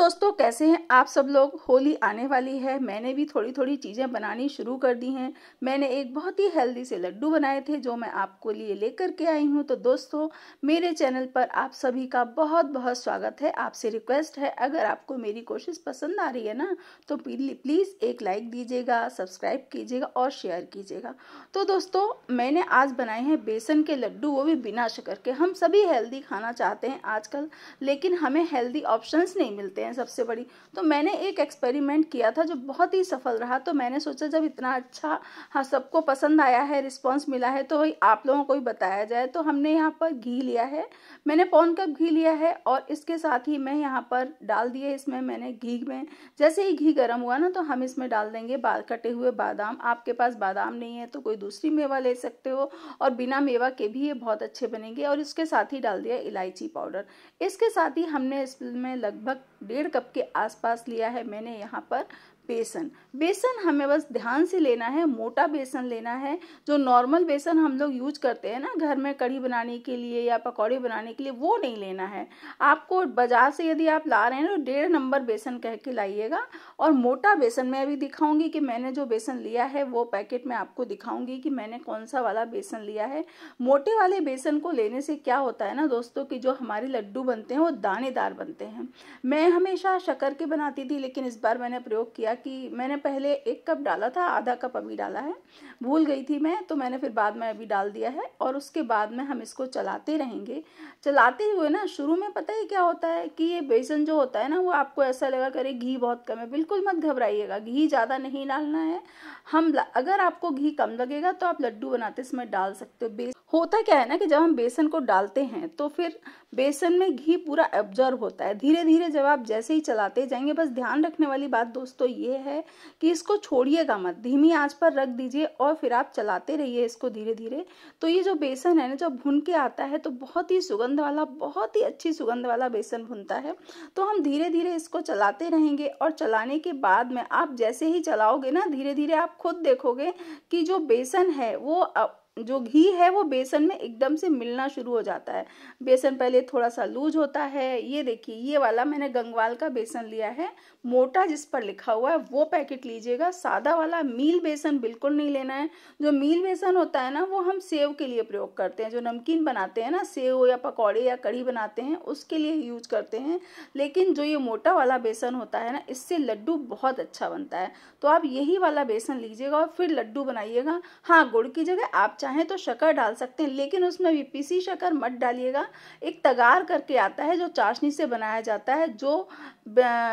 दोस्तों कैसे हैं आप सब लोग होली आने वाली है मैंने भी थोड़ी थोड़ी चीज़ें बनानी शुरू कर दी हैं मैंने एक बहुत ही हेल्दी से लड्डू बनाए थे जो मैं आपको लिए लेकर के आई हूं तो दोस्तों मेरे चैनल पर आप सभी का बहुत बहुत स्वागत है आपसे रिक्वेस्ट है अगर आपको मेरी कोशिश पसंद आ रही है ना तो प्लीज़ एक लाइक दीजिएगा सब्सक्राइब कीजिएगा और शेयर कीजिएगा तो दोस्तों मैंने आज बनाए हैं बेसन के लड्डू वो भी बिना शकर के हम सभी हेल्दी खाना चाहते हैं आजकल लेकिन हमें हेल्दी ऑप्शन नहीं मिलते हैं हैं सबसे बड़ी तो मैंने एक एक्सपेरिमेंट किया था जो बहुत ही सफल रहा तो मैंने सोचा जब इतना अच्छा हाँ सबको पसंद आया है रिस्पांस मिला है तो आप लोगों को ही बताया जाए तो हमने यहाँ पर घी लिया है मैंने पौन कप घी लिया है और इसके साथ ही मैं यहाँ पर डाल दिए इसमें मैंने घी में जैसे ही घी गर्म हुआ ना तो हम इसमें डाल देंगे बाल कटे हुए बादाम आपके पास बादाम नहीं है तो कोई दूसरी मेवा ले सकते हो और बिना मेवा के भी ये बहुत अच्छे बनेंगे और इसके साथ ही डाल दिया इलायची पाउडर इसके साथ ही हमने इसमें लगभग डेढ़ कप के आसपास लिया है मैंने यहाँ पर बेसन बेसन हमें बस ध्यान से लेना है मोटा बेसन लेना है जो नॉर्मल बेसन हम लोग यूज करते हैं ना घर में कढ़ी बनाने के लिए या पकौड़े बनाने के लिए वो नहीं लेना है आपको बाजार से यदि आप ला रहे हैं तो डेढ़ नंबर बेसन कह के लाइएगा और मोटा बेसन मैं अभी दिखाऊंगी कि मैंने जो बेसन लिया है वो पैकेट में आपको दिखाऊंगी कि मैंने कौन सा वाला बेसन लिया है मोटे वाले बेसन को लेने से क्या होता है ना दोस्तों कि जो हमारे लड्डू बनते हैं वो दानेदार बनते हैं मैं हमेशा शकर के बनाती थी लेकिन इस बार मैंने प्रयोग किया कि मैंने पहले एक कप डाला था आधा कप अभी डाला है भूल गई थी मैं तो मैंने फिर बाद में अभी डाल दिया है और उसके बाद में हम इसको चलाते रहेंगे चलाते हुए ना शुरू में पता ही क्या होता है कि ये बेसन जो होता है ना वो आपको ऐसा लगा करे घी बहुत कम है बिल्कुल मत घबराइएगा घी ज़्यादा नहीं डालना है हम अगर आपको घी कम लगेगा तो आप लड्डू बनाते समय डाल सकते हो बेसन होता क्या है ना कि जब हम बेसन को डालते हैं तो फिर बेसन में घी पूरा एब्जॉर्ब होता है धीरे धीरे जब आप जैसे ही चलाते जाएंगे बस ध्यान रखने वाली बात दोस्तों ये है कि इसको छोड़िएगा मत धीमी आंच पर रख दीजिए और फिर आप चलाते रहिए इसको धीरे धीरे तो ये जो बेसन है ना जब भुन के आता है तो बहुत ही सुगंध वाला बहुत ही अच्छी सुगंध वाला बेसन भुनता है तो हम धीरे धीरे इसको चलाते रहेंगे और चलाने के बाद में आप जैसे ही चलाओगे ना धीरे धीरे आप खुद देखोगे कि जो बेसन है वो जो घी है वो बेसन में एकदम से मिलना शुरू हो जाता है बेसन पहले थोड़ा सा लूज होता है ये देखिए ये वाला मैंने गंगवाल का बेसन लिया है मोटा जिस पर लिखा हुआ है वो पैकेट लीजिएगा सादा वाला मील बेसन बिल्कुल नहीं लेना है जो मील बेसन होता है ना वो हम सेव के लिए प्रयोग करते हैं जो नमकीन बनाते हैं ना सेव या पकौड़े या कढ़ी बनाते हैं उसके लिए यूज करते हैं लेकिन जो ये मोटा वाला बेसन होता है ना इससे लड्डू बहुत अच्छा बनता है तो आप यही वाला बेसन लीजिएगा और फिर लड्डू बनाइएगा हाँ गुड़ की जगह आप चाहे चाहें तो शकर डाल सकते हैं लेकिन उसमें भी पीसी शकर मत डालिएगा एक तगार करके आता है जो चाशनी से बनाया जाता है जो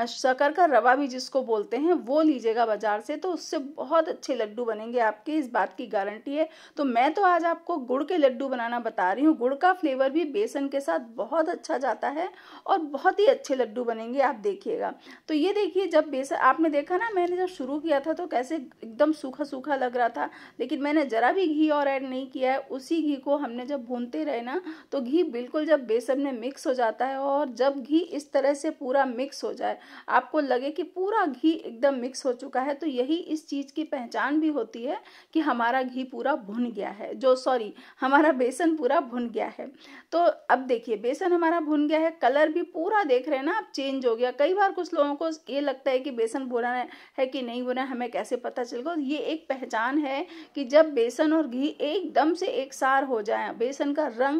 शकर का रवा भी जिसको बोलते हैं वो लीजिएगा बाज़ार से तो उससे बहुत अच्छे लड्डू बनेंगे आपके इस बात की गारंटी है तो मैं तो आज आपको गुड़ के लड्डू बनाना बता रही हूँ गुड़ का फ्लेवर भी बेसन के साथ बहुत अच्छा जाता है और बहुत ही अच्छे लड्डू बनेंगे आप देखिएगा तो ये देखिए जब बेसन आपने देखा ना मैंने जब शुरू किया था तो कैसे एकदम सूखा सूखा लग रहा था लेकिन मैंने ज़रा भी घी और ऐड नहीं किया है उसी घी को हमने जब भूनते रहे ना तो घी बिल्कुल जब बेसन में मिक्स हो जाता है और जब घी इस तरह से पूरा मिक्स हो जाए आपको लगे कि पूरा घी एकदम मिक्स हो चुका है तो यही इस चीज़ की पहचान भी होती है कि हमारा घी पूरा भुन गया है जो सॉरी हमारा बेसन पूरा भुन गया है तो अब देखिए बेसन हमारा भुन गया है कलर भी पूरा देख रहे हैं ना अब चेंज हो गया कई बार कुछ लोगों को ये लगता है कि बेसन भुना है कि नहीं भुना हमें कैसे पता चलेगा ये एक पहचान है कि जब बेसन और घी एकदम से एक सार हो जाए बेसन का रंग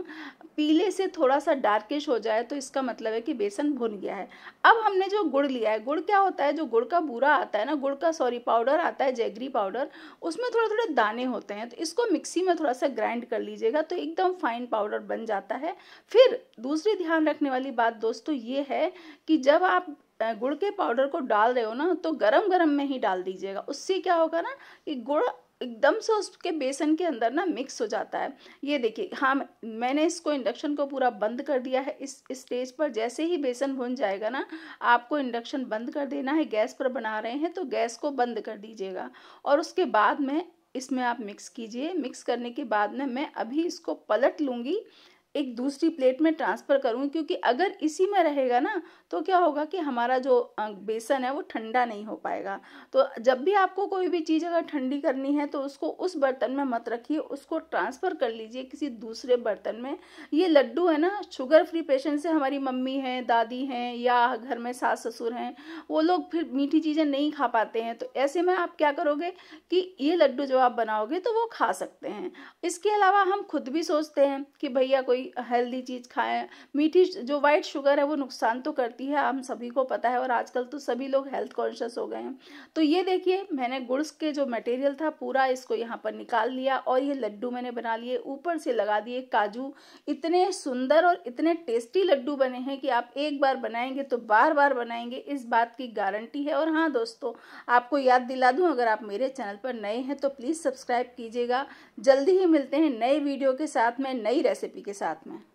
पीले से थोड़ा सा डार्किश हो जाए तो इसका मतलब है कि बेसन भुन गया है अब हमने जो गुड़ लिया है गुड़ क्या होता है जो गुड़ का बूरा आता है ना गुड़ का सॉरी पाउडर आता है जैगरी पाउडर उसमें थोड़े थोड़े दाने होते हैं तो इसको मिक्सी में थोड़ा सा ग्राइंड कर लीजिएगा तो एकदम फाइन पाउडर बन जाता है फिर दूसरी ध्यान रखने वाली बात दोस्तों ये है कि जब आप गुड़ के पाउडर को डाल रहे हो ना तो गरम गरम में ही डाल दीजिएगा उससे क्या होगा ना कि गुड़ एकदम से उसके बेसन के अंदर ना मिक्स हो जाता है ये देखिए हाँ मैंने इसको इंडक्शन को पूरा बंद कर दिया है इस स्टेज पर जैसे ही बेसन भुन जाएगा ना आपको इंडक्शन बंद कर देना है गैस पर बना रहे हैं तो गैस को बंद कर दीजिएगा और उसके बाद में इसमें आप मिक्स कीजिए मिक्स करने के बाद में मैं अभी इसको पलट लूँगी एक दूसरी प्लेट में ट्रांसफ़र करूँगी क्योंकि अगर इसी में रहेगा ना तो क्या होगा कि हमारा जो बेसन है वो ठंडा नहीं हो पाएगा तो जब भी आपको कोई भी चीज़ अगर ठंडी करनी है तो उसको उस बर्तन में मत रखिए उसको ट्रांसफ़र कर लीजिए किसी दूसरे बर्तन में ये लड्डू है ना शुगर फ्री पेशेंट से हमारी मम्मी हैं दादी हैं या घर में सास ससुर हैं वो लोग फिर मीठी चीज़ें नहीं खा पाते हैं तो ऐसे में आप क्या करोगे कि ये लड्डू जब आप बनाओगे तो वो खा सकते हैं इसके अलावा हम खुद भी सोचते हैं कि भैया कोई हेल्दी चीज़ खाएं मीठी जो वाइट शुगर है वो नुकसान तो करती है हम सभी को पता है और आजकल तो सभी लोग हेल्थ कॉन्शियस हो गए हैं तो ये देखिए मैंने गुड़स के जो मटेरियल था पूरा इसको यहाँ पर निकाल लिया और ये लड्डू मैंने बना लिए ऊपर से लगा दिए काजू इतने सुंदर और इतने टेस्टी लड्डू बने हैं कि आप एक बार बनाएंगे तो बार बार बनाएंगे इस बात की गारंटी है और हाँ दोस्तों आपको याद दिला दूँ अगर आप मेरे चैनल पर नए हैं तो प्लीज़ सब्सक्राइब कीजिएगा जल्दी ही मिलते हैं नए वीडियो के साथ में नई रेसिपी के साथ साथ में